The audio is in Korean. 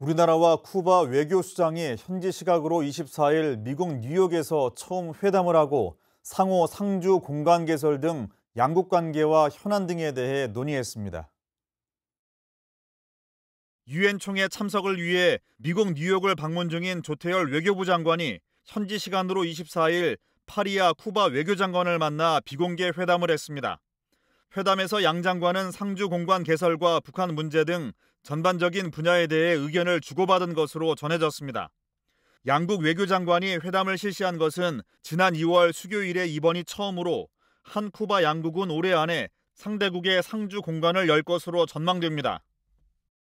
우리나라와 쿠바 외교수장이 현지 시각으로 24일 미국 뉴욕에서 처음 회담을 하고 상호 상주 공간 개설 등 양국 관계와 현안 등에 대해 논의했습니다. 유엔 총회 참석을 위해 미국 뉴욕을 방문 중인 조태열 외교부 장관이 현지 시간으로 24일 파리아 쿠바 외교장관을 만나 비공개 회담을 했습니다. 회담에서 양 장관은 상주 공간 개설과 북한 문제 등 전반적인 분야에 대해 의견을 주고받은 것으로 전해졌습니다. 양국 외교장관이 회담을 실시한 것은 지난 2월 수교일에 이번이 처음으로 한 쿠바 양국은 올해 안에 상대국의 상주 공간을 열 것으로 전망됩니다.